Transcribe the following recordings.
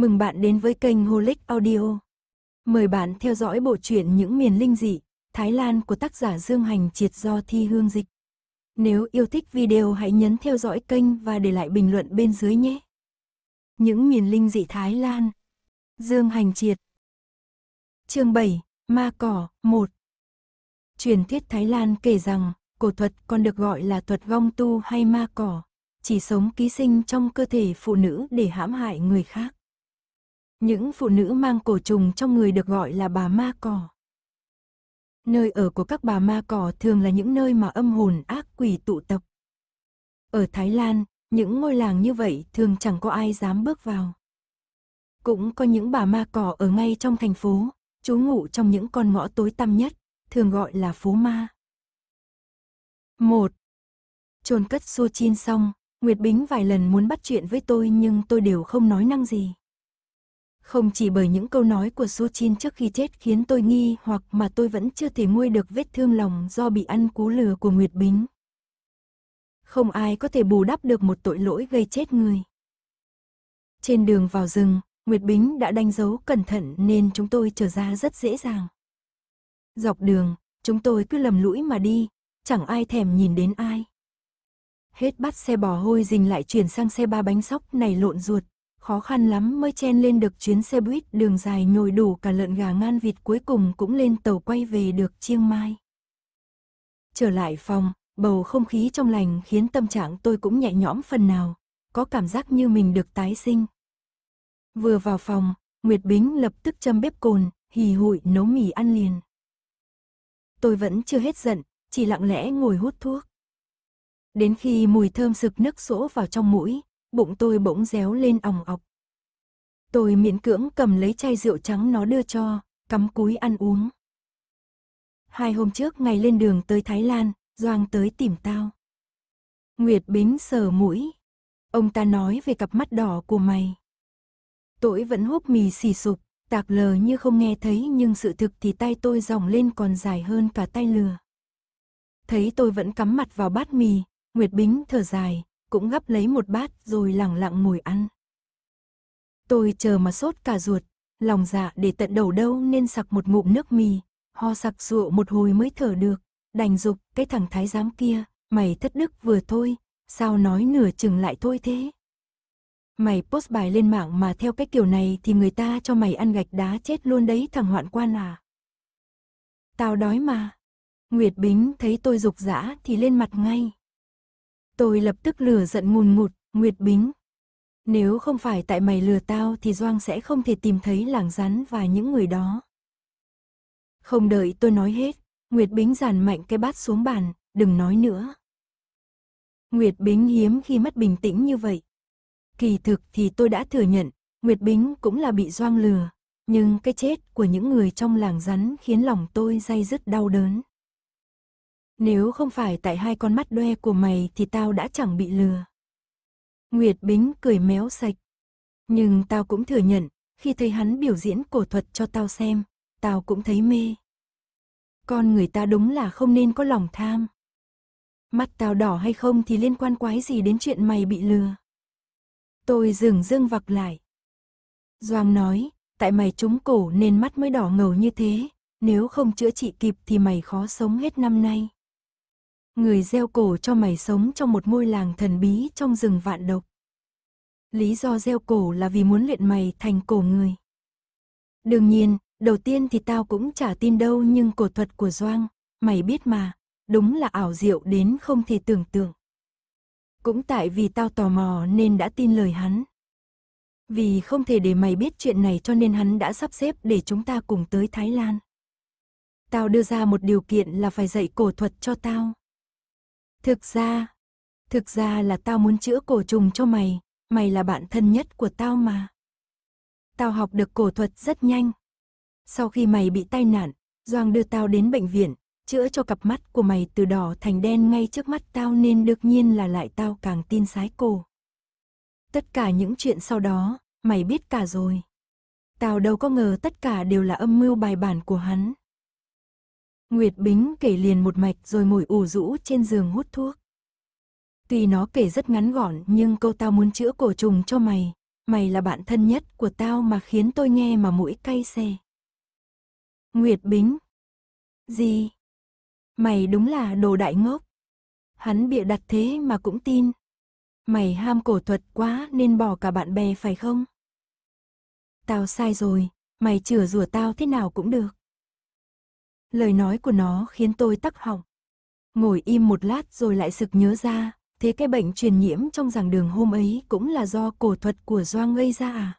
Mừng bạn đến với kênh Holic Audio. Mời bạn theo dõi bộ truyện Những miền linh dị, Thái Lan của tác giả Dương Hành Triệt do Thi Hương Dịch. Nếu yêu thích video hãy nhấn theo dõi kênh và để lại bình luận bên dưới nhé. Những miền linh dị Thái Lan. Dương Hành Triệt. Chương 7, Ma cỏ 1. Truyền thuyết Thái Lan kể rằng, cổ thuật còn được gọi là thuật gong tu hay ma cỏ, chỉ sống ký sinh trong cơ thể phụ nữ để hãm hại người khác. Những phụ nữ mang cổ trùng trong người được gọi là bà ma cỏ. Nơi ở của các bà ma cỏ thường là những nơi mà âm hồn ác quỷ tụ tập. Ở Thái Lan, những ngôi làng như vậy thường chẳng có ai dám bước vào. Cũng có những bà ma cỏ ở ngay trong thành phố, trú ngụ trong những con ngõ tối tăm nhất, thường gọi là phố ma. 1. Chôn cất xô Chin xong, Nguyệt Bính vài lần muốn bắt chuyện với tôi nhưng tôi đều không nói năng gì. Không chỉ bởi những câu nói của số Suchin trước khi chết khiến tôi nghi hoặc mà tôi vẫn chưa thể nguôi được vết thương lòng do bị ăn cú lừa của Nguyệt Bính. Không ai có thể bù đắp được một tội lỗi gây chết người. Trên đường vào rừng, Nguyệt Bính đã đánh dấu cẩn thận nên chúng tôi trở ra rất dễ dàng. Dọc đường, chúng tôi cứ lầm lũi mà đi, chẳng ai thèm nhìn đến ai. Hết bắt xe bò hôi rình lại chuyển sang xe ba bánh sóc này lộn ruột, khó khăn lắm mới chen lên được chuyến xe buýt đường dài nhồi đủ cả lợn gà ngan vịt cuối cùng cũng lên tàu quay về được chiêng Mai. Trở lại phòng, bầu không khí trong lành khiến tâm trạng tôi cũng nhẹ nhõm phần nào, có cảm giác như mình được tái sinh. Vừa vào phòng, Nguyệt Bính lập tức châm bếp cồn, hì hụi nấu mì ăn liền. Tôi vẫn chưa hết giận, chỉ lặng lẽ ngồi hút thuốc. Đến khi mùi thơm sực nước sỗ vào trong mũi, bụng tôi bỗng réo lên ỏng ọc. Tôi miễn cưỡng cầm lấy chai rượu trắng nó đưa cho, cắm cúi ăn uống. Hai hôm trước ngày lên đường tới Thái Lan, Doang tới tìm tao. Nguyệt Bính sờ mũi. Ông ta nói về cặp mắt đỏ của mày. Tôi vẫn húp mì xì sụp, tạc lờ như không nghe thấy nhưng sự thực thì tay tôi dòng lên còn dài hơn cả tay lừa. Thấy tôi vẫn cắm mặt vào bát mì, Nguyệt Bính thở dài, cũng gắp lấy một bát rồi lẳng lặng ngồi ăn. Tôi chờ mà sốt cả ruột, lòng dạ để tận đầu đâu nên sặc một ngụm nước mì, ho sặc rượu một hồi mới thở được, đành dục cái thằng thái giám kia, mày thất đức vừa thôi, sao nói nửa chừng lại thôi thế. Mày post bài lên mạng mà theo cái kiểu này thì người ta cho mày ăn gạch đá chết luôn đấy thằng hoạn quan à. Tao đói mà. Nguyệt Bính thấy tôi dục dã thì lên mặt ngay. Tôi lập tức lửa giận ngùn ngụt, Nguyệt Bính. Nếu không phải tại mày lừa tao thì Doang sẽ không thể tìm thấy làng rắn và những người đó. Không đợi tôi nói hết, Nguyệt Bính giàn mạnh cái bát xuống bàn, đừng nói nữa. Nguyệt Bính hiếm khi mất bình tĩnh như vậy. Kỳ thực thì tôi đã thừa nhận, Nguyệt Bính cũng là bị Doang lừa, nhưng cái chết của những người trong làng rắn khiến lòng tôi day dứt đau đớn. Nếu không phải tại hai con mắt đoe của mày thì tao đã chẳng bị lừa. Nguyệt Bính cười méo sạch. Nhưng tao cũng thừa nhận, khi thấy hắn biểu diễn cổ thuật cho tao xem, tao cũng thấy mê. Con người ta đúng là không nên có lòng tham. Mắt tao đỏ hay không thì liên quan quái gì đến chuyện mày bị lừa. Tôi dừng dương vặc lại. Doang nói, tại mày trúng cổ nên mắt mới đỏ ngầu như thế, nếu không chữa trị kịp thì mày khó sống hết năm nay. Người gieo cổ cho mày sống trong một ngôi làng thần bí trong rừng vạn độc. Lý do gieo cổ là vì muốn luyện mày thành cổ người. Đương nhiên, đầu tiên thì tao cũng chả tin đâu nhưng cổ thuật của Doang, mày biết mà, đúng là ảo diệu đến không thể tưởng tượng. Cũng tại vì tao tò mò nên đã tin lời hắn. Vì không thể để mày biết chuyện này cho nên hắn đã sắp xếp để chúng ta cùng tới Thái Lan. Tao đưa ra một điều kiện là phải dạy cổ thuật cho tao. Thực ra, thực ra là tao muốn chữa cổ trùng cho mày, mày là bạn thân nhất của tao mà. Tao học được cổ thuật rất nhanh. Sau khi mày bị tai nạn, Doang đưa tao đến bệnh viện, chữa cho cặp mắt của mày từ đỏ thành đen ngay trước mắt tao nên đương nhiên là lại tao càng tin sái cổ. Tất cả những chuyện sau đó, mày biết cả rồi. Tao đâu có ngờ tất cả đều là âm mưu bài bản của hắn. Nguyệt Bính kể liền một mạch rồi ngồi ủ rũ trên giường hút thuốc. Tuy nó kể rất ngắn gọn nhưng câu tao muốn chữa cổ trùng cho mày. Mày là bạn thân nhất của tao mà khiến tôi nghe mà mũi cay xè. Nguyệt Bính. Gì? Mày đúng là đồ đại ngốc. Hắn bịa đặt thế mà cũng tin. Mày ham cổ thuật quá nên bỏ cả bạn bè phải không? Tao sai rồi, mày chữa rủa tao thế nào cũng được lời nói của nó khiến tôi tắc họng. Ngồi im một lát rồi lại sực nhớ ra, thế cái bệnh truyền nhiễm trong giảng đường hôm ấy cũng là do cổ thuật của Doang gây ra à?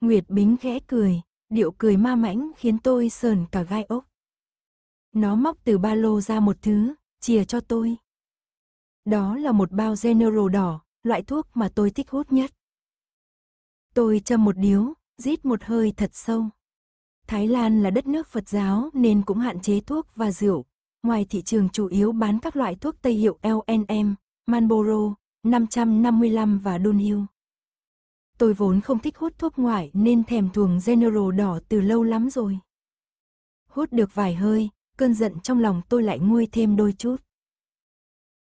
Nguyệt Bính khẽ cười, điệu cười ma mãnh khiến tôi sờn cả gai ốc. Nó móc từ ba lô ra một thứ, chìa cho tôi. Đó là một bao General đỏ, loại thuốc mà tôi thích hút nhất. Tôi châm một điếu, rít một hơi thật sâu. Thái Lan là đất nước Phật giáo nên cũng hạn chế thuốc và rượu. Ngoài thị trường chủ yếu bán các loại thuốc Tây hiệu LNM, Marlboro, 555 và Dunhill. Tôi vốn không thích hút thuốc ngoại nên thèm thuồng General đỏ từ lâu lắm rồi. Hút được vài hơi, cơn giận trong lòng tôi lại nguôi thêm đôi chút.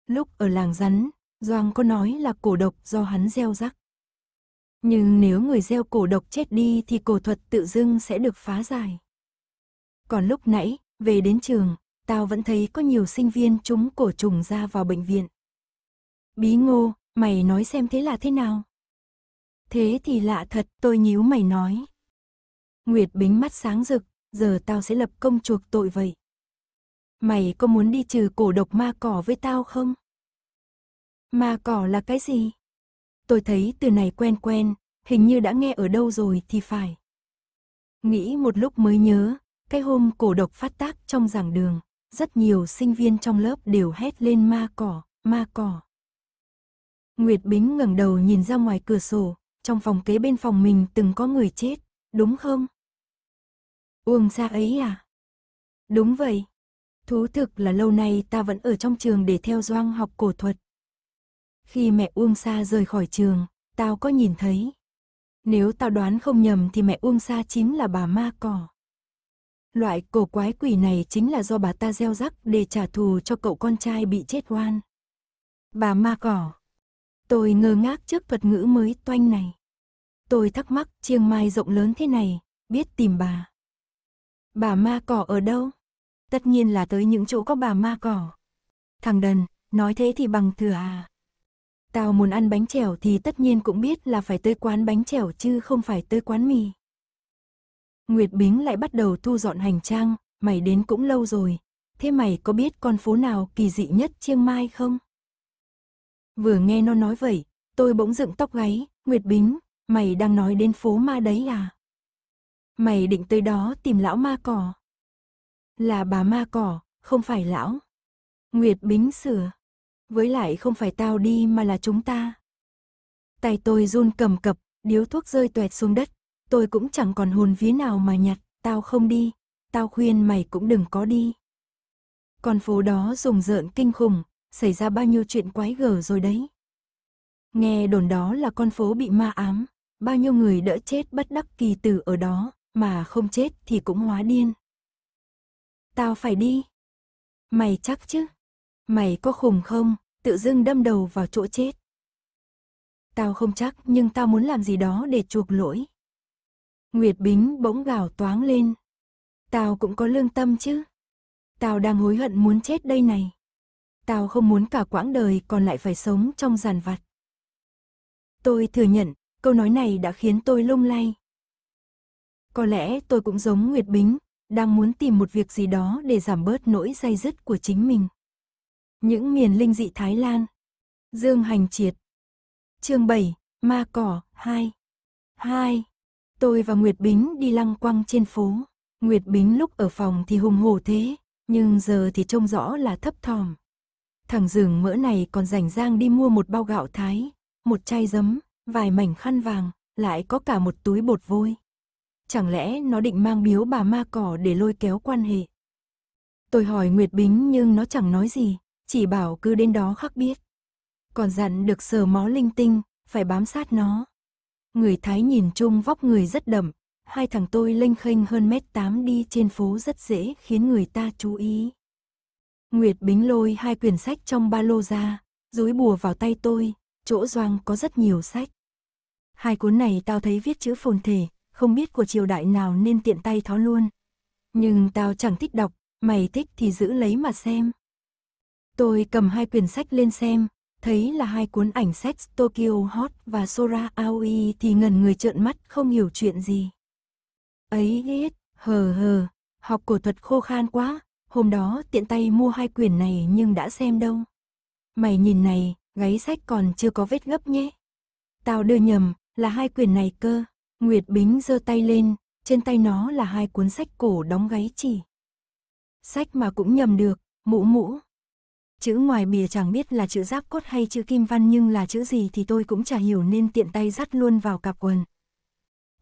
Lúc ở làng rắn, Doang có nói là cổ độc do hắn gieo rắc. Nhưng nếu người gieo cổ độc chết đi thì cổ thuật tự dưng sẽ được phá giải. Còn lúc nãy, về đến trường, tao vẫn thấy có nhiều sinh viên trúng cổ trùng ra vào bệnh viện. Bí ngô, mày nói xem thế là thế nào? Thế thì lạ thật, tôi nhíu mày nói. Nguyệt bính mắt sáng rực, giờ tao sẽ lập công chuộc tội vậy. Mày có muốn đi trừ cổ độc ma cỏ với tao không? Ma cỏ là cái gì? Tôi thấy từ này quen quen, hình như đã nghe ở đâu rồi thì phải. Nghĩ một lúc mới nhớ, cái hôm cổ độc phát tác trong giảng đường, rất nhiều sinh viên trong lớp đều hét lên ma cỏ, ma cỏ. Nguyệt Bính ngẩng đầu nhìn ra ngoài cửa sổ, trong phòng kế bên phòng mình từng có người chết, đúng không? Uông ra ấy à? Đúng vậy. Thú thực là lâu nay ta vẫn ở trong trường để theo doang học cổ thuật, khi mẹ Uông Sa rời khỏi trường, tao có nhìn thấy. Nếu tao đoán không nhầm thì mẹ Uông Sa chính là bà ma cỏ. Loại cổ quái quỷ này chính là do bà ta gieo rắc để trả thù cho cậu con trai bị chết oan. Bà ma cỏ. Tôi ngơ ngác trước thuật ngữ mới toanh này. Tôi thắc mắc chiêng mai rộng lớn thế này, biết tìm bà. Bà ma cỏ ở đâu? Tất nhiên là tới những chỗ có bà ma cỏ. Thằng đần, nói thế thì bằng thừa à. Tao muốn ăn bánh chèo thì tất nhiên cũng biết là phải tới quán bánh chèo chứ không phải tới quán mì. Nguyệt Bính lại bắt đầu thu dọn hành trang, mày đến cũng lâu rồi. Thế mày có biết con phố nào kỳ dị nhất Chiang Mai không? Vừa nghe nó nói vậy, tôi bỗng dựng tóc gáy, Nguyệt Bính, mày đang nói đến phố ma đấy à? Mày định tới đó tìm lão ma cỏ. Là bà ma cỏ, không phải lão. Nguyệt Bính sửa với lại không phải tao đi mà là chúng ta. Tay tôi run cầm cập, điếu thuốc rơi tuẹt xuống đất, tôi cũng chẳng còn hồn vía nào mà nhặt, tao không đi, tao khuyên mày cũng đừng có đi. Con phố đó rùng rợn kinh khủng, xảy ra bao nhiêu chuyện quái gở rồi đấy. Nghe đồn đó là con phố bị ma ám, bao nhiêu người đỡ chết bất đắc kỳ tử ở đó, mà không chết thì cũng hóa điên. Tao phải đi. Mày chắc chứ? Mày có khùng không, tự dưng đâm đầu vào chỗ chết. Tao không chắc nhưng tao muốn làm gì đó để chuộc lỗi. Nguyệt Bính bỗng gào toáng lên. Tao cũng có lương tâm chứ. Tao đang hối hận muốn chết đây này. Tao không muốn cả quãng đời còn lại phải sống trong giàn vặt. Tôi thừa nhận, câu nói này đã khiến tôi lung lay. Có lẽ tôi cũng giống Nguyệt Bính, đang muốn tìm một việc gì đó để giảm bớt nỗi dây dứt của chính mình. Những miền linh dị Thái Lan. Dương Hành Triệt. Chương 7, Ma cỏ 2. 2. Tôi và Nguyệt Bính đi lăng quăng trên phố. Nguyệt Bính lúc ở phòng thì hùng hổ thế, nhưng giờ thì trông rõ là thấp thòm. Thằng rừng mỡ này còn rảnh rang đi mua một bao gạo thái, một chai giấm, vài mảnh khăn vàng, lại có cả một túi bột vôi. Chẳng lẽ nó định mang biếu bà ma cỏ để lôi kéo quan hệ? Tôi hỏi Nguyệt Bính nhưng nó chẳng nói gì, chỉ bảo cứ đến đó khắc biết. Còn dặn được sờ mó linh tinh, phải bám sát nó. Người Thái nhìn chung vóc người rất đậm, hai thằng tôi lênh khênh hơn mét tám đi trên phố rất dễ khiến người ta chú ý. Nguyệt Bính lôi hai quyển sách trong ba lô ra, dúi bùa vào tay tôi, chỗ doang có rất nhiều sách. Hai cuốn này tao thấy viết chữ phồn thể, không biết của triều đại nào nên tiện tay thó luôn. Nhưng tao chẳng thích đọc, mày thích thì giữ lấy mà xem. Tôi cầm hai quyển sách lên xem, thấy là hai cuốn ảnh sách Tokyo Hot và Sora Aoi thì ngần người trợn mắt không hiểu chuyện gì. Ấy hết, hờ hờ, học cổ thuật khô khan quá, hôm đó tiện tay mua hai quyển này nhưng đã xem đâu. Mày nhìn này, gáy sách còn chưa có vết gấp nhé. Tao đưa nhầm, là hai quyển này cơ. Nguyệt Bính giơ tay lên, trên tay nó là hai cuốn sách cổ đóng gáy chỉ. Sách mà cũng nhầm được, mũ mũ chữ ngoài bìa chẳng biết là chữ giáp cốt hay chữ kim văn nhưng là chữ gì thì tôi cũng chả hiểu nên tiện tay dắt luôn vào cặp quần.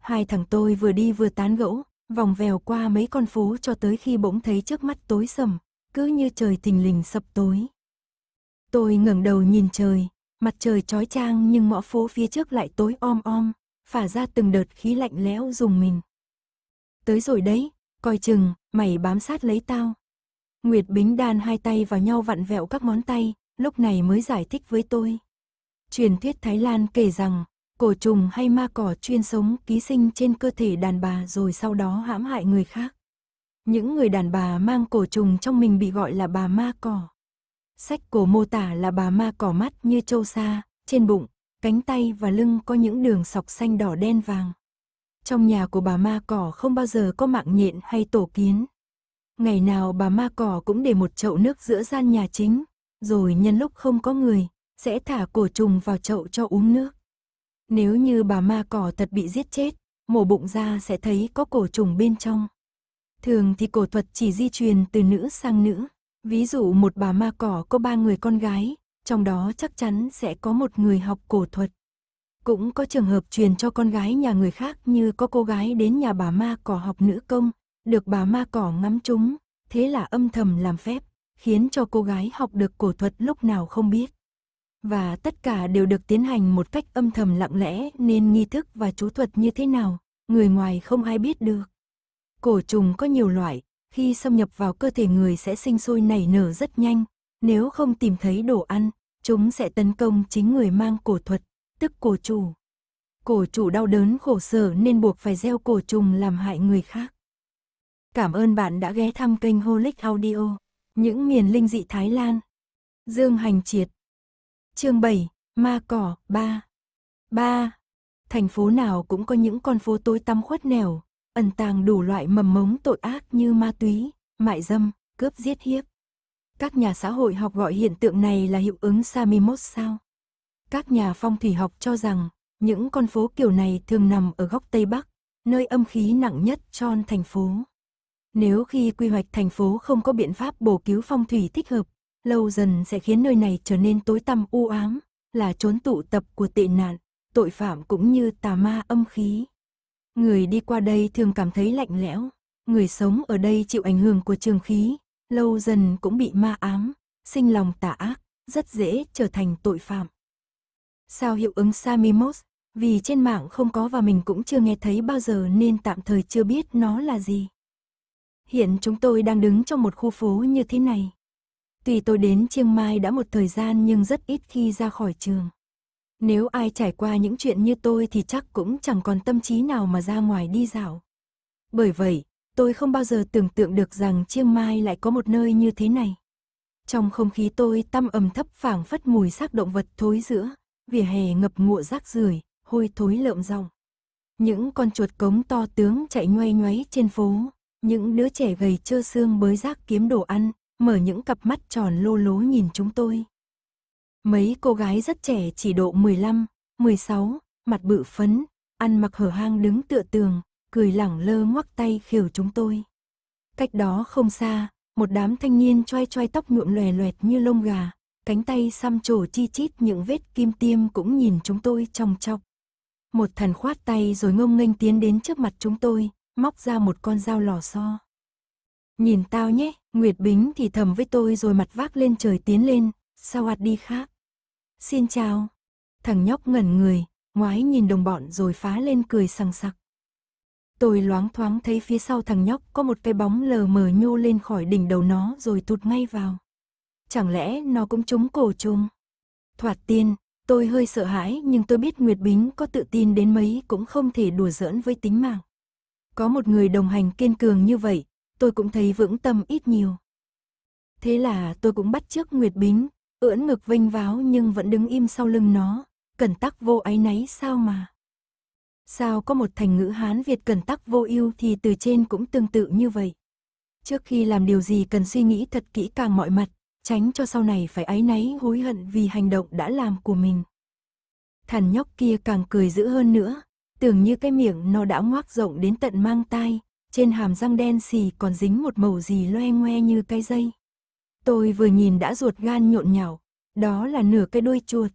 Hai thằng tôi vừa đi vừa tán gẫu, vòng vèo qua mấy con phố cho tới khi bỗng thấy trước mắt tối sầm, cứ như trời thình lình sập tối. Tôi ngẩng đầu nhìn trời, mặt trời chói chang nhưng ngõ phố phía trước lại tối om om, phả ra từng đợt khí lạnh lẽo dùng mình. Tới rồi đấy, coi chừng, mày bám sát lấy tao, Nguyệt Bính đan hai tay vào nhau vặn vẹo các món tay, lúc này mới giải thích với tôi. Truyền thuyết Thái Lan kể rằng, cổ trùng hay ma cỏ chuyên sống ký sinh trên cơ thể đàn bà rồi sau đó hãm hại người khác. Những người đàn bà mang cổ trùng trong mình bị gọi là bà ma cỏ. Sách cổ mô tả là bà ma cỏ mắt như trâu sa, trên bụng, cánh tay và lưng có những đường sọc xanh đỏ đen vàng. Trong nhà của bà ma cỏ không bao giờ có mạng nhện hay tổ kiến. Ngày nào bà ma cỏ cũng để một chậu nước giữa gian nhà chính, rồi nhân lúc không có người, sẽ thả cổ trùng vào chậu cho uống nước. Nếu như bà ma cỏ thật bị giết chết, mổ bụng ra sẽ thấy có cổ trùng bên trong. Thường thì cổ thuật chỉ di truyền từ nữ sang nữ. Ví dụ một bà ma cỏ có ba người con gái, trong đó chắc chắn sẽ có một người học cổ thuật. Cũng có trường hợp truyền cho con gái nhà người khác như có cô gái đến nhà bà ma cỏ học nữ công, được bà ma cỏ ngắm chúng, thế là âm thầm làm phép, khiến cho cô gái học được cổ thuật lúc nào không biết. Và tất cả đều được tiến hành một cách âm thầm lặng lẽ nên nghi thức và chú thuật như thế nào, người ngoài không ai biết được. Cổ trùng có nhiều loại, khi xâm nhập vào cơ thể người sẽ sinh sôi nảy nở rất nhanh, nếu không tìm thấy đồ ăn, chúng sẽ tấn công chính người mang cổ thuật, tức cổ chủ. Cổ chủ đau đớn khổ sở nên buộc phải gieo cổ trùng làm hại người khác. Cảm ơn bạn đã ghé thăm kênh Holic Audio. Những miền linh dị Thái Lan. Dương Hành Triệt. Chương 7, Ma Cỏ 3. 3. Thành phố nào cũng có những con phố tối tăm khuất nẻo, ẩn tàng đủ loại mầm mống tội ác như ma túy, mại dâm, cướp giết hiếp. Các nhà xã hội học gọi hiện tượng này là hiệu ứng Samimos sao. Các nhà phong thủy học cho rằng, những con phố kiểu này thường nằm ở góc Tây Bắc, nơi âm khí nặng nhất cho thành phố. Nếu khi quy hoạch thành phố không có biện pháp bổ cứu phong thủy thích hợp, lâu dần sẽ khiến nơi này trở nên tối tăm u ám, là trốn tụ tập của tệ nạn, tội phạm cũng như tà ma âm khí. Người đi qua đây thường cảm thấy lạnh lẽo, người sống ở đây chịu ảnh hưởng của trường khí, lâu dần cũng bị ma ám, sinh lòng tà ác, rất dễ trở thành tội phạm. Sao hiệu ứng Samimos, vì trên mạng không có và mình cũng chưa nghe thấy bao giờ nên tạm thời chưa biết nó là gì. Hiện chúng tôi đang đứng trong một khu phố như thế này. Tuy tôi đến Chiang Mai đã một thời gian nhưng rất ít khi ra khỏi trường. Nếu ai trải qua những chuyện như tôi thì chắc cũng chẳng còn tâm trí nào mà ra ngoài đi dạo. Bởi vậy, tôi không bao giờ tưởng tượng được rằng Chiang Mai lại có một nơi như thế này. Trong không khí tôi tăm ẩm thấp phảng phất mùi xác động vật thối giữa, vỉa hè ngập ngụa rác rưởi, hôi thối lợm rong. Những con chuột cống to tướng chạy nhoay nhoáy trên phố, những đứa trẻ gầy trơ xương bới rác kiếm đồ ăn, mở những cặp mắt tròn lô lố nhìn chúng tôi. Mấy cô gái rất trẻ chỉ độ 15, 16, mặt bự phấn, ăn mặc hở hang đứng tựa tường, cười lẳng lơ ngoắc tay khều chúng tôi. Cách đó không xa, một đám thanh niên choai choai tóc nhuộm lòe loẹt như lông gà, cánh tay xăm trổ chi chít những vết kim tiêm cũng nhìn chúng tôi trong chọc. Một thần khoát tay rồi ngông nghênh tiến đến trước mặt chúng tôi, móc ra một con dao lò xo. Nhìn tao nhé, Nguyệt Bính thì thầm với tôi rồi mặt vác lên trời tiến lên, sao ạt đi khác. Xin chào. Thằng nhóc ngẩn người, ngoái nhìn đồng bọn rồi phá lên cười sằng sặc. Tôi loáng thoáng thấy phía sau thằng nhóc có một cái bóng lờ mờ nhô lên khỏi đỉnh đầu nó rồi tụt ngay vào. Chẳng lẽ nó cũng trúng cổ trùng? Thoạt tiên, tôi hơi sợ hãi nhưng tôi biết Nguyệt Bính có tự tin đến mấy cũng không thể đùa giỡn với tính mạng. Có một người đồng hành kiên cường như vậy, tôi cũng thấy vững tâm ít nhiều. Thế là tôi cũng bắt chước Nguyệt Bính, ưỡn ngực vênh váo nhưng vẫn đứng im sau lưng nó, cẩn tắc vô áy náy sao mà. Sao có một thành ngữ Hán Việt cẩn tắc vô ưu thì từ trên cũng tương tự như vậy. Trước khi làm điều gì cần suy nghĩ thật kỹ càng mọi mặt, tránh cho sau này phải áy náy hối hận vì hành động đã làm của mình. Thằng nhóc kia càng cười dữ hơn nữa, tưởng như cái miệng nó đã ngoác rộng đến tận mang tai, trên hàm răng đen xì còn dính một màu gì loe ngoe như cái dây. Tôi vừa nhìn đã ruột gan nhộn nhạo, đó là nửa cái đuôi chuột.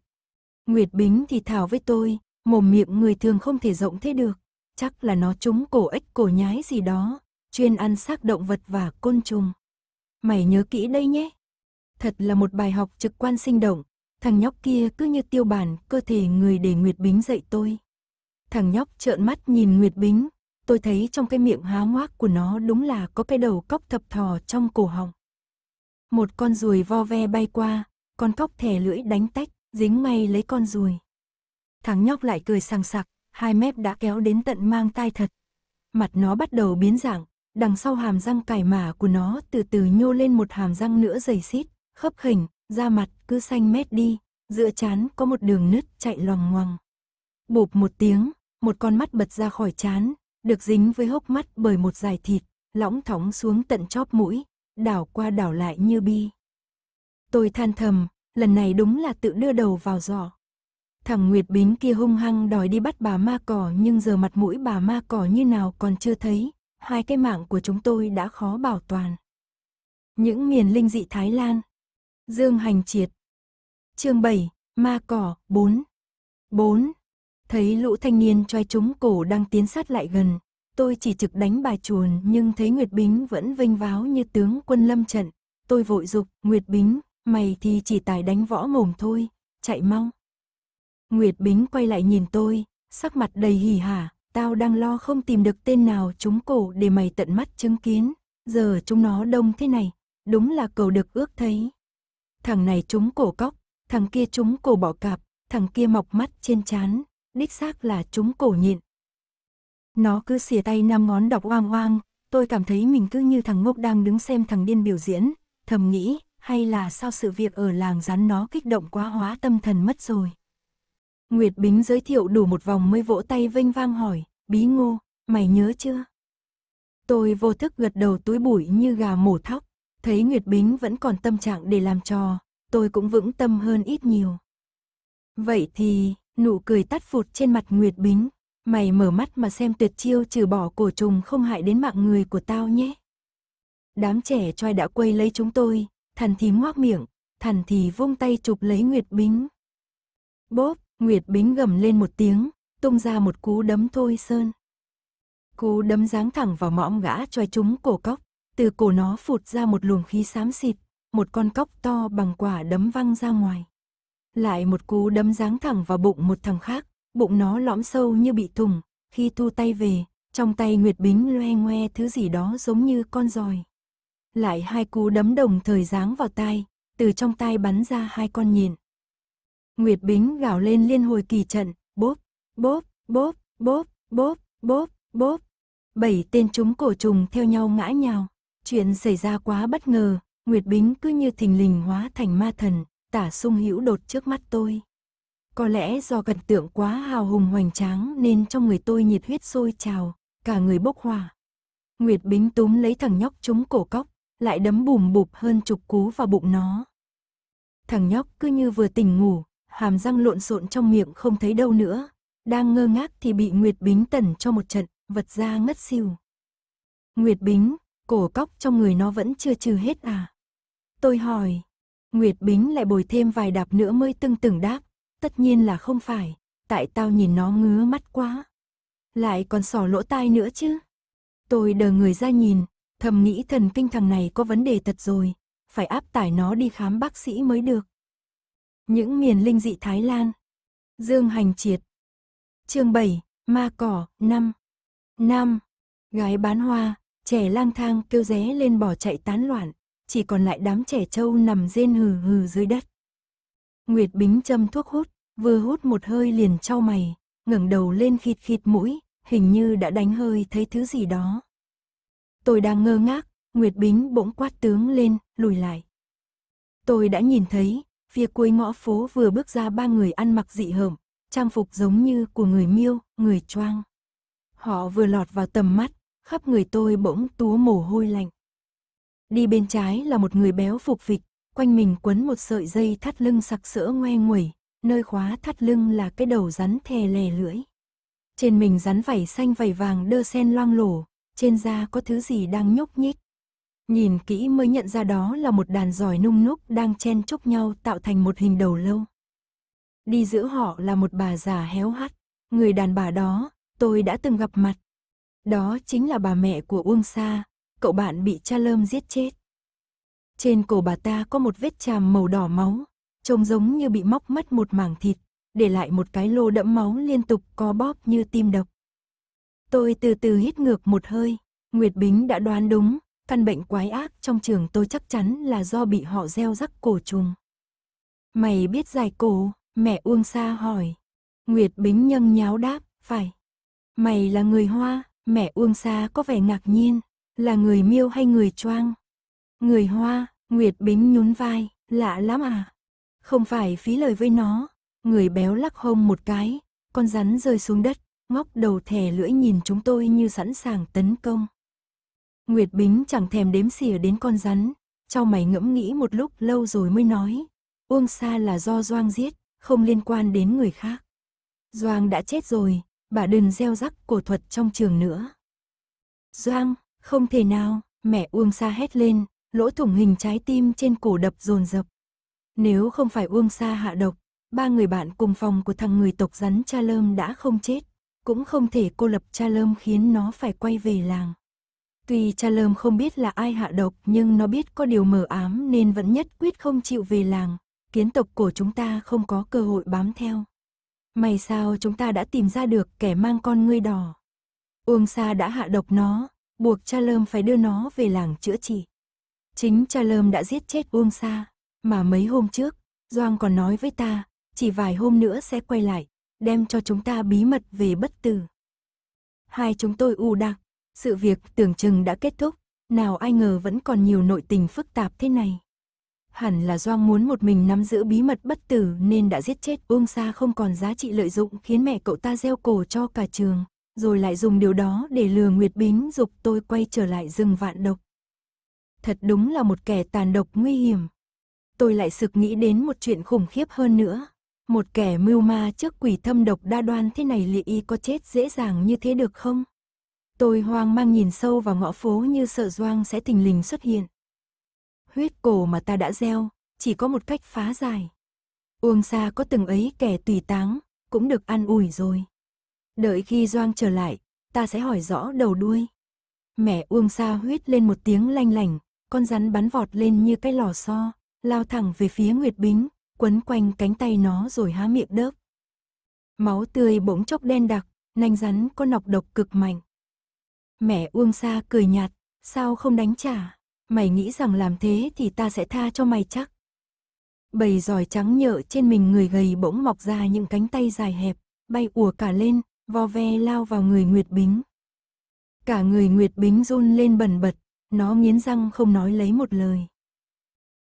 Nguyệt Bính thì thảo với tôi, mồm miệng người thường không thể rộng thế được, chắc là nó trúng cổ ếch cổ nhái gì đó, chuyên ăn xác động vật và côn trùng. Mày nhớ kỹ đây nhé. Thật là một bài học trực quan sinh động, thằng nhóc kia cứ như tiêu bản cơ thể người để Nguyệt Bính dạy tôi. Thằng nhóc trợn mắt nhìn Nguyệt Bính, tôi thấy trong cái miệng há ngoác của nó đúng là có cái đầu cóc thập thò trong cổ họng. Một con ruồi vo ve bay qua, con cóc thẻ lưỡi đánh tách, dính may lấy con ruồi. Thằng nhóc lại cười sằng sặc, hai mép đã kéo đến tận mang tai thật. Mặt nó bắt đầu biến dạng, đằng sau hàm răng cải mả của nó từ từ nhô lên một hàm răng nữa dày xít, khớp khỉnh, da mặt cứ xanh mét đi, giữa chán có một đường nứt chạy loằng ngoằng. Bụp một tiếng, một con mắt bật ra khỏi chán, được dính với hốc mắt bởi một dài thịt, lõng thóng xuống tận chóp mũi, đảo qua đảo lại như bi. Tôi than thầm, lần này đúng là tự đưa đầu vào giỏ. Thằng Nguyệt Bính kia hung hăng đòi đi bắt bà ma cỏ nhưng giờ mặt mũi bà ma cỏ như nào còn chưa thấy, hai cái mạng của chúng tôi đã khó bảo toàn. Những miền linh dị Thái Lan Dương Hành Triệt chương 7, Ma Cỏ, 4 4 Thấy lũ thanh niên choai trúng cổ đang tiến sát lại gần, tôi chỉ trực đánh bài chuồn nhưng thấy Nguyệt Bính vẫn vinh váo như tướng quân lâm trận. Tôi vội dục, Nguyệt Bính, mày thì chỉ tài đánh võ mồm thôi, chạy mau. Nguyệt Bính quay lại nhìn tôi, sắc mặt đầy hỉ hả, tao đang lo không tìm được tên nào trúng cổ để mày tận mắt chứng kiến, giờ chúng nó đông thế này, đúng là cầu được ước thấy. Thằng này trúng cổ cóc, thằng kia trúng cổ bỏ cạp, thằng kia mọc mắt trên chán, đích xác là chúng cổ nhịn. Nó cứ xìa tay năm ngón đọc oang oang, tôi cảm thấy mình cứ như thằng ngốc đang đứng xem thằng điên biểu diễn, thầm nghĩ, hay là sao sự việc ở làng rắn nó kích động quá hóa tâm thần mất rồi. Nguyệt Bính giới thiệu đủ một vòng mới vỗ tay vênh vang hỏi, bí ngô, mày nhớ chưa? Tôi vô thức gật đầu túi bụi như gà mổ thóc, thấy Nguyệt Bính vẫn còn tâm trạng để làm trò, tôi cũng vững tâm hơn ít nhiều. Vậy thì, nụ cười tắt phụt trên mặt Nguyệt Bính. Mày mở mắt mà xem tuyệt chiêu trừ bỏ cổ trùng không hại đến mạng người của tao nhé. Đám trẻ trai đã quay lấy chúng tôi, thần thì ngoác miệng, thần thì vung tay chụp lấy Nguyệt Bính. Bốp, Nguyệt Bính gầm lên một tiếng, tung ra một cú đấm thôi sơn. Cú đấm giáng thẳng vào mõm gã choi chúng cổ cốc, từ cổ nó phụt ra một luồng khí xám xịt, một con cốc to bằng quả đấm văng ra ngoài lại một cú đấm giáng thẳng vào bụng một thằng khác, bụng nó lõm sâu như bị thùng, khi thu tay về, trong tay Nguyệt Bính loe ngoe thứ gì đó giống như con giòi. Lại hai cú đấm đồng thời giáng vào tay, từ trong tay bắn ra hai con nhện. Nguyệt Bính gào lên liên hồi kỳ trận, bốp, bốp, bốp, bốp, bốp, bốp, bốp. Bảy tên chúng cổ trùng theo nhau ngã nhào. Chuyện xảy ra quá bất ngờ, Nguyệt Bính cứ như thình lình hóa thành ma thần, tả sung hữu đột trước mắt tôi. Có lẽ do cảnh tượng quá hào hùng hoành tráng nên trong người tôi nhiệt huyết sôi trào, cả người bốc hỏa. Nguyệt Bính túm lấy thằng nhóc trúng cổ cốc, lại đấm bùm bụp hơn chục cú vào bụng nó. Thằng nhóc cứ như vừa tỉnh ngủ, hàm răng lộn xộn trong miệng không thấy đâu nữa. Đang ngơ ngác thì bị Nguyệt Bính tẩn cho một trận, vật ra ngất xỉu. Nguyệt Bính, cổ cốc trong người nó vẫn chưa trừ hết à? Tôi hỏi. Nguyệt Bính lại bồi thêm vài đạp nữa mới tưng từng đáp, tất nhiên là không phải, tại tao nhìn nó ngứa mắt quá. Lại còn sỏ lỗ tai nữa chứ. Tôi đờ người ra nhìn, thầm nghĩ thần kinh thằng này có vấn đề thật rồi, phải áp tải nó đi khám bác sĩ mới được. Những miền linh dị Thái Lan Dương Hành Triệt chương 7, Ma Cỏ, 5 5. Gái bán hoa, trẻ lang thang kêu ré lên bỏ chạy tán loạn chỉ còn lại đám trẻ trâu nằm rên hừ hừ dưới đất. Nguyệt Bính châm thuốc hút, vừa hút một hơi liền trao mày, ngẩng đầu lên khịt khịt mũi, hình như đã đánh hơi thấy thứ gì đó. Tôi đang ngơ ngác, Nguyệt Bính bỗng quát tướng lên, lùi lại. Tôi đã nhìn thấy, phía cuối ngõ phố vừa bước ra ba người ăn mặc dị hợm, trang phục giống như của người miêu, người choang. Họ vừa lọt vào tầm mắt, khắp người tôi bỗng túa mồ hôi lạnh. Đi bên trái là một người béo phục vịch, quanh mình quấn một sợi dây thắt lưng sặc sỡ ngoe nguẩy, nơi khóa thắt lưng là cái đầu rắn thè lè lưỡi. Trên mình rắn vảy xanh vảy vàng đơ sen loang lổ, trên da có thứ gì đang nhúc nhích. Nhìn kỹ mới nhận ra đó là một đàn giỏi nung núc đang chen chúc nhau tạo thành một hình đầu lâu. Đi giữa họ là một bà già héo hắt, người đàn bà đó, tôi đã từng gặp mặt. Đó chính là bà mẹ của Uông Sa, cậu bạn bị cha lơm giết chết. Trên cổ bà ta có một vết chàm màu đỏ máu, trông giống như bị móc mất một mảng thịt, để lại một cái lô đẫm máu liên tục co bóp như tim độc. Tôi từ từ hít ngược một hơi, Nguyệt Bính đã đoán đúng, căn bệnh quái ác trong trường tôi chắc chắn là do bị họ gieo rắc cổ trùng. Mày biết dài cổ, mẹ Uông Sa hỏi. Nguyệt Bính nhân nháo đáp, phải. Mày là người Hoa, mẹ Uông Sa có vẻ ngạc nhiên là người miêu hay người choang? Người hoa, Nguyệt Bính nhún vai, lạ lắm à? Không phải phí lời với nó, người béo lắc hông một cái, con rắn rơi xuống đất, ngóc đầu thẻ lưỡi nhìn chúng tôi như sẵn sàng tấn công. Nguyệt Bính chẳng thèm đếm xỉa đến con rắn, cho mày ngẫm nghĩ một lúc lâu rồi mới nói, Uông Sa là do Doang giết, không liên quan đến người khác. Doang đã chết rồi, bà đừng gieo rắc cổ thuật trong trường nữa. Doang, không thể nào, mẹ Uông Sa hét lên, lỗ thủng hình trái tim trên cổ đập dồn dập. Nếu không phải Uông Sa hạ độc, ba người bạn cùng phòng của thằng người tộc rắn cha lơm đã không chết, cũng không thể cô lập cha lơm khiến nó phải quay về làng. Tuy cha lơm không biết là ai hạ độc nhưng nó biết có điều mờ ám nên vẫn nhất quyết không chịu về làng, kiến tộc của chúng ta không có cơ hội bám theo. May sao chúng ta đã tìm ra được kẻ mang con ngươi đỏ. Uông Sa đã hạ độc nó, buộc cha Lơm phải đưa nó về làng chữa trị. Chính cha Lơm đã giết chết Uông Sa, mà mấy hôm trước, Doang còn nói với ta, chỉ vài hôm nữa sẽ quay lại, đem cho chúng ta bí mật về bất tử. Hai chúng tôi u đặc, sự việc tưởng chừng đã kết thúc, nào ai ngờ vẫn còn nhiều nội tình phức tạp thế này. Hẳn là Doang muốn một mình nắm giữ bí mật bất tử nên đã giết chết Uông Sa không còn giá trị lợi dụng khiến mẹ cậu ta gieo cổ cho cả trường, rồi lại dùng điều đó để lừa Nguyệt Bính dục tôi quay trở lại rừng vạn độc. Thật đúng là một kẻ tàn độc nguy hiểm. Tôi lại sực nghĩ đến một chuyện khủng khiếp hơn nữa. Một kẻ mưu ma trước quỷ thâm độc đa đoan thế này liệu y có chết dễ dàng như thế được không? Tôi hoang mang nhìn sâu vào ngõ phố như sợ doang sẽ tình lình xuất hiện. Huyết cổ mà ta đã gieo, chỉ có một cách phá giải. Uông xa có từng ấy kẻ tùy táng, cũng được an ủi rồi. Đợi khi Doang trở lại, ta sẽ hỏi rõ đầu đuôi. Mẹ Uông Sa huyết lên một tiếng lanh lảnh con rắn bắn vọt lên như cái lò xo, lao thẳng về phía Nguyệt Bính, quấn quanh cánh tay nó rồi há miệng đớp. Máu tươi bỗng chốc đen đặc, nanh rắn có nọc độc cực mạnh. Mẹ Uông Sa cười nhạt, sao không đánh trả, mày nghĩ rằng làm thế thì ta sẽ tha cho mày chắc. Bầy giỏi trắng nhợ trên mình người gầy bỗng mọc ra những cánh tay dài hẹp, bay ùa cả lên, vo ve lao vào người Nguyệt Bính. Cả người Nguyệt Bính run lên bần bật, nó nghiến răng không nói lấy một lời.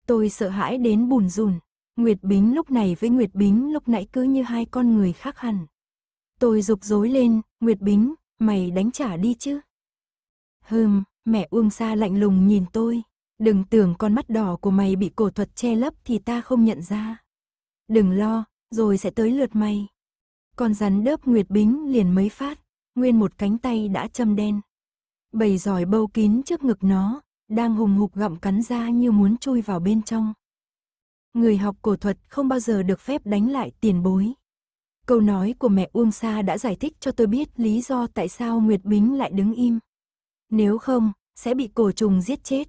Tôi sợ hãi đến bùn rùn, Nguyệt Bính lúc này với Nguyệt Bính lúc nãy cứ như hai con người khác hẳn. Tôi rục rối lên, Nguyệt Bính, mày đánh trả đi chứ. Hừm, mẹ Uông Sa lạnh lùng nhìn tôi, đừng tưởng con mắt đỏ của mày bị cổ thuật che lấp thì ta không nhận ra. Đừng lo, rồi sẽ tới lượt mày. Con rắn đớp nguyệt bính liền mấy phát, nguyên một cánh tay đã châm đen. Bầy giỏi bâu kín trước ngực nó, đang hùng hục gặm cắn ra như muốn chui vào bên trong. Người học cổ thuật không bao giờ được phép đánh lại tiền bối. Câu nói của mẹ Uông Sa đã giải thích cho tôi biết lý do tại sao Nguyệt Bính lại đứng im. Nếu không, sẽ bị cổ trùng giết chết.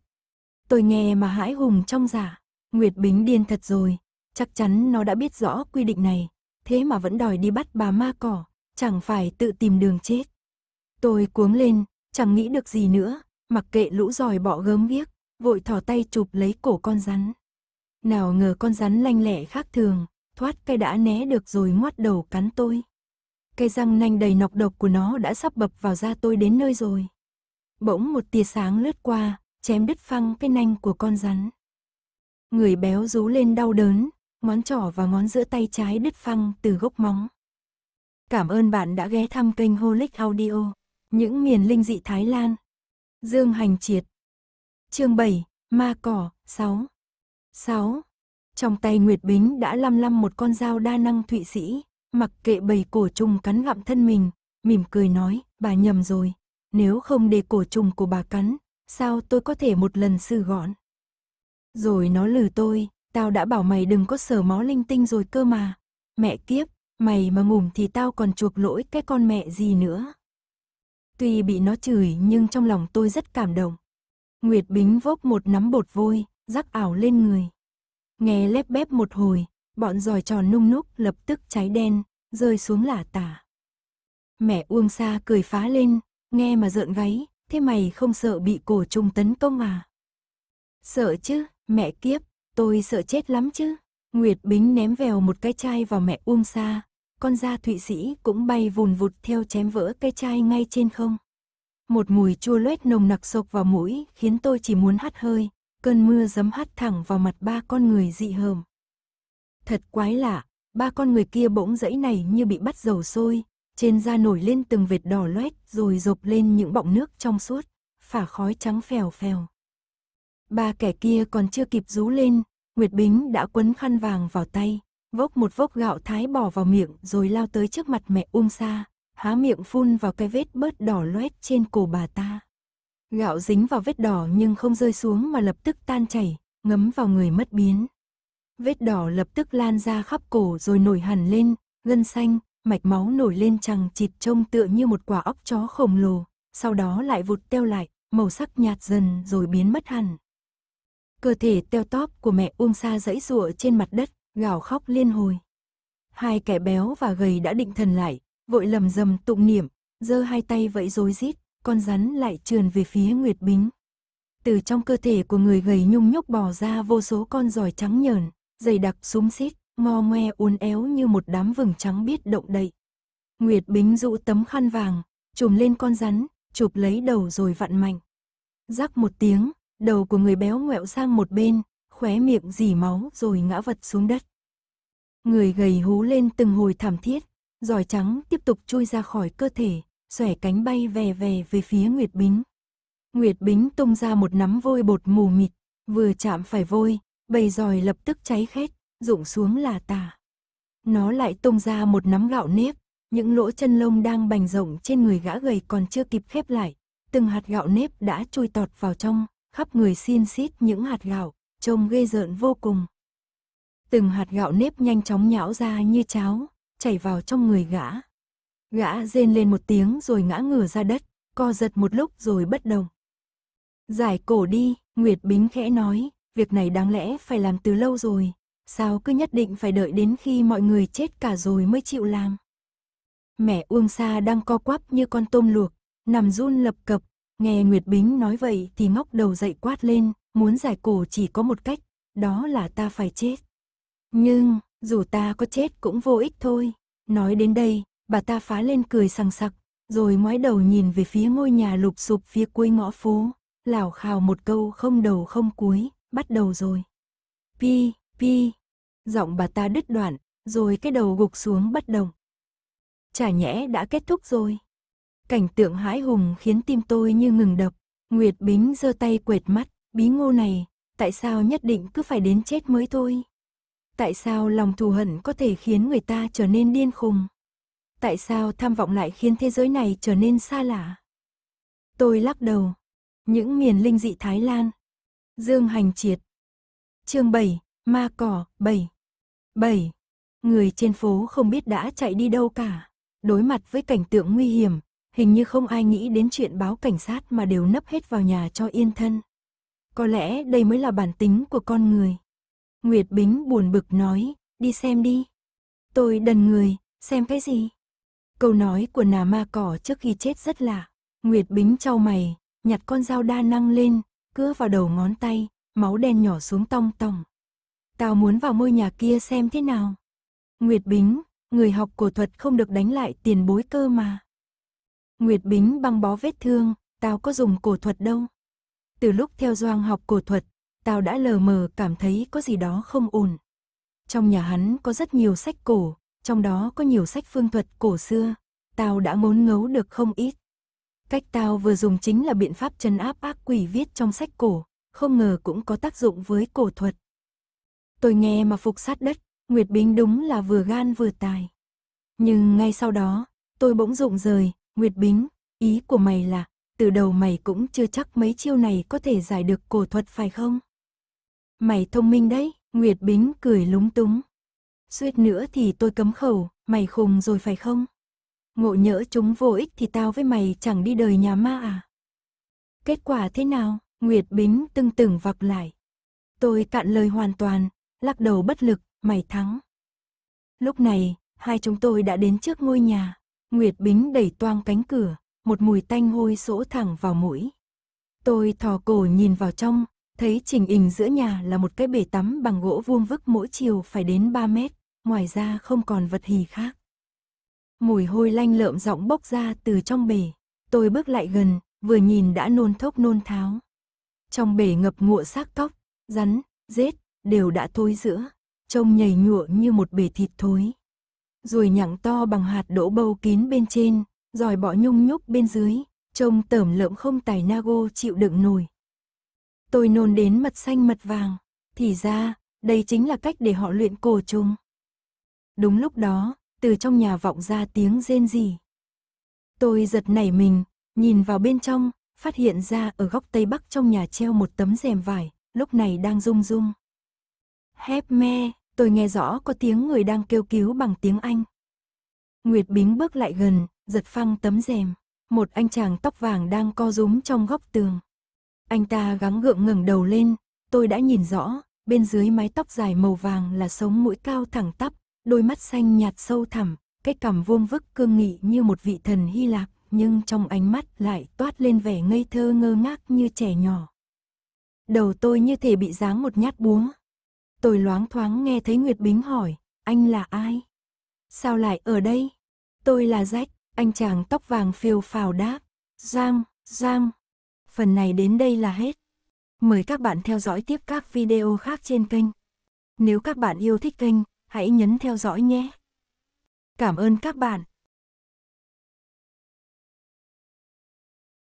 Tôi nghe mà hãi hùng trong giả. Dạ, nguyệt Bính điên thật rồi, chắc chắn nó đã biết rõ quy định này, thế mà vẫn đòi đi bắt bà ma cỏ, chẳng phải tự tìm đường chết. Tôi cuống lên, chẳng nghĩ được gì nữa, mặc kệ lũ giòi bọ gớm ghiếc, vội thò tay chụp lấy cổ con rắn. Nào ngờ con rắn lanh lẹ khác thường, thoát cái đã né được rồi ngoắt đầu cắn tôi. Cây răng nanh đầy nọc độc của nó đã sắp bập vào da tôi đến nơi rồi. Bỗng một tia sáng lướt qua, chém đứt phăng cái nanh của con rắn. Người béo rú lên đau đớn, ngón trỏ và ngón giữa tay trái đứt phăng từ gốc móng. Cảm ơn bạn đã ghé thăm kênh Holic Audio, những miền linh dị Thái Lan. Dương Hành Triệt Chương 7, Ma Cỏ, 6 6. Trong tay Nguyệt Bính đã lăm lăm một con dao đa năng Thụy Sĩ, mặc kệ bầy cổ trùng cắn gặm thân mình, mỉm cười nói, bà nhầm rồi, nếu không để cổ trùng của bà cắn, sao tôi có thể một lần sư gọn. Rồi nó lừ tôi, Tao đã bảo mày đừng có sờ mó linh tinh rồi cơ mà. Mẹ kiếp, mày mà ngủm thì tao còn chuộc lỗi cái con mẹ gì nữa. Tuy bị nó chửi nhưng trong lòng tôi rất cảm động. Nguyệt Bính vốc một nắm bột vôi, rắc ảo lên người. Nghe lép bép một hồi, bọn giòi tròn nung núc lập tức cháy đen, rơi xuống lả tả. Mẹ Uông Sa cười phá lên, nghe mà rợn gáy, thế mày không sợ bị cổ trùng tấn công à? Sợ chứ, mẹ kiếp, Tôi sợ chết lắm chứ. Nguyệt Bính ném vèo một cái chai vào mẹ Uông Sa. Con da Thụy Sĩ cũng bay vùn vụt theo chém vỡ cái chai ngay trên không. Một mùi chua loét nồng nặc sộc vào mũi khiến tôi chỉ muốn hắt hơi. Cơn mưa dấm hắt thẳng vào mặt ba con người dị hờm. Thật quái lạ, ba con người kia bỗng dãy này như bị bắt dầu sôi. Trên da nổi lên từng vệt đỏ loét rồi rộp lên những bọng nước trong suốt, phả khói trắng phèo phèo. Ba kẻ kia còn chưa kịp rú lên, Nguyệt Bính đã quấn khăn vàng vào tay, vốc một vốc gạo thái bỏ vào miệng rồi lao tới trước mặt mẹ Ung Sa, há miệng phun vào cái vết bớt đỏ loét trên cổ bà ta. Gạo dính vào vết đỏ nhưng không rơi xuống mà lập tức tan chảy, ngấm vào người mất biến. Vết đỏ lập tức lan ra khắp cổ rồi nổi hẳn lên, gân xanh, mạch máu nổi lên chằng chịt trông tựa như một quả óc chó khổng lồ, sau đó lại vụt teo lại, màu sắc nhạt dần rồi biến mất hẳn. Cơ thể teo tóp của mẹ Uông Sa dẫy rụa trên mặt đất, gào khóc liên hồi. Hai kẻ béo và gầy đã định thần lại, vội lầm rầm tụng niệm, giơ hai tay vẫy rối rít, con rắn lại trườn về phía Nguyệt Bính. Từ trong cơ thể của người gầy nhung nhúc bò ra vô số con giòi trắng nhờn, dày đặc súng xít, mò ngoe uốn éo như một đám vừng trắng biết động đậy. Nguyệt Bính dụ tấm khăn vàng, trùm lên con rắn, chụp lấy đầu rồi vặn mạnh. Rắc một tiếng, Đầu của người béo ngoẹo sang một bên, khóe miệng dỉ máu rồi ngã vật xuống đất. Người gầy hú lên từng hồi thảm thiết, giỏi trắng tiếp tục trôi ra khỏi cơ thể, xòe cánh bay vè vè về phía Nguyệt Bính. Nguyệt Bính tung ra một nắm vôi bột mù mịt, vừa chạm phải vôi, bầy giòi lập tức cháy khét, rụng xuống là tà. Nó lại tung ra một nắm gạo nếp, những lỗ chân lông đang bành rộng trên người gã gầy còn chưa kịp khép lại, từng hạt gạo nếp đã trôi tọt vào trong khắp người xin xít những hạt gạo, trông ghê rợn vô cùng. Từng hạt gạo nếp nhanh chóng nhão ra như cháo, chảy vào trong người gã. Gã rên lên một tiếng rồi ngã ngửa ra đất, co giật một lúc rồi bất động. Giải cổ đi, Nguyệt Bính khẽ nói, việc này đáng lẽ phải làm từ lâu rồi, sao cứ nhất định phải đợi đến khi mọi người chết cả rồi mới chịu làm. Mẹ Uông Sa đang co quắp như con tôm luộc, nằm run lập cập, Nghe Nguyệt Bính nói vậy thì ngóc đầu dậy quát lên, muốn giải cổ chỉ có một cách, đó là ta phải chết. Nhưng, dù ta có chết cũng vô ích thôi. Nói đến đây, bà ta phá lên cười sằng sặc, rồi ngoái đầu nhìn về phía ngôi nhà lụp sụp phía cuối ngõ phố, lảo khào một câu không đầu không cuối, bắt đầu rồi. Pi, pi, giọng bà ta đứt đoạn, rồi cái đầu gục xuống bất động. Chả nhẽ đã kết thúc rồi. Cảnh tượng hãi hùng khiến tim tôi như ngừng đập. Nguyệt Bính giơ tay quệt mắt, bí ngô này, tại sao nhất định cứ phải đến chết mới thôi? Tại sao lòng thù hận có thể khiến người ta trở nên điên khùng? Tại sao tham vọng lại khiến thế giới này trở nên xa lạ? Tôi lắc đầu. Những miền linh dị Thái Lan. Dương Hành Triệt. Chương 7, Ma Cỏ, 7. 7. Người trên phố không biết đã chạy đi đâu cả. Đối mặt với cảnh tượng nguy hiểm, hình như không ai nghĩ đến chuyện báo cảnh sát mà đều nấp hết vào nhà cho yên thân. Có lẽ đây mới là bản tính của con người. Nguyệt Bính buồn bực nói, đi xem đi. Tôi đần người, xem cái gì? Câu nói của nà ma cỏ trước khi chết rất lạ. Nguyệt Bính trao mày, nhặt con dao đa năng lên, cưa vào đầu ngón tay, máu đen nhỏ xuống tong tòng. Tao muốn vào ngôi nhà kia xem thế nào. Nguyệt Bính, người học cổ thuật không được đánh lại tiền bối cơ mà. Nguyệt Bính băng bó vết thương, tao có dùng cổ thuật đâu. Từ lúc theo Doang học cổ thuật, tao đã lờ mờ cảm thấy có gì đó không ổn. Trong nhà hắn có rất nhiều sách cổ, trong đó có nhiều sách phương thuật cổ xưa, tao đã muốn ngấu được không ít. Cách tao vừa dùng chính là biện pháp chân áp ác quỷ viết trong sách cổ, không ngờ cũng có tác dụng với cổ thuật. Tôi nghe mà phục sát đất, Nguyệt Bính đúng là vừa gan vừa tài. Nhưng ngay sau đó, tôi bỗng rụng rời, Nguyệt Bính, ý của mày là, từ đầu mày cũng chưa chắc mấy chiêu này có thể giải được cổ thuật phải không? Mày thông minh đấy, Nguyệt Bính cười lúng túng. Suýt nữa thì tôi cấm khẩu, mày khùng rồi phải không? Ngộ nhỡ chúng vô ích thì tao với mày chẳng đi đời nhà ma à? Kết quả thế nào? Nguyệt Bính tưng từng vặc lại. Tôi cạn lời hoàn toàn, lắc đầu bất lực, mày thắng. Lúc này, hai chúng tôi đã đến trước ngôi nhà. Nguyệt Bính đẩy toang cánh cửa, một mùi tanh hôi sỗ thẳng vào mũi. Tôi thò cổ nhìn vào trong, thấy trình hình giữa nhà là một cái bể tắm bằng gỗ vuông vức mỗi chiều phải đến 3 mét, ngoài ra không còn vật hì khác. Mùi hôi lanh lợm giọng bốc ra từ trong bể, tôi bước lại gần, vừa nhìn đã nôn thốc nôn tháo. Trong bể ngập ngụa xác tóc, rắn, rết, đều đã thối giữa, trông nhầy nhụa như một bể thịt thối ruồi nhặng to bằng hạt đỗ bầu kín bên trên, giòi bọ nhung nhúc bên dưới, trông tởm lợm không tài nago chịu đựng nổi. Tôi nôn đến mật xanh mật vàng, thì ra, đây chính là cách để họ luyện cổ trùng. Đúng lúc đó, từ trong nhà vọng ra tiếng rên rỉ. Tôi giật nảy mình, nhìn vào bên trong, phát hiện ra ở góc tây bắc trong nhà treo một tấm rèm vải, lúc này đang rung rung. Hép me, Tôi nghe rõ có tiếng người đang kêu cứu bằng tiếng Anh. Nguyệt Bính bước lại gần, giật phăng tấm rèm. Một anh chàng tóc vàng đang co rúm trong góc tường. Anh ta gắng gượng ngẩng đầu lên, tôi đã nhìn rõ, bên dưới mái tóc dài màu vàng là sống mũi cao thẳng tắp, đôi mắt xanh nhạt sâu thẳm, cái cằm vuông vức cương nghị như một vị thần Hy Lạp, nhưng trong ánh mắt lại toát lên vẻ ngây thơ ngơ ngác như trẻ nhỏ. Đầu tôi như thể bị giáng một nhát búa, Tôi loáng thoáng nghe thấy Nguyệt Bính hỏi, anh là ai? Sao lại ở đây? Tôi là Rách, anh chàng tóc vàng phiêu phào đáp. Giang, Giang. Phần này đến đây là hết. Mời các bạn theo dõi tiếp các video khác trên kênh. Nếu các bạn yêu thích kênh, hãy nhấn theo dõi nhé. Cảm ơn các bạn.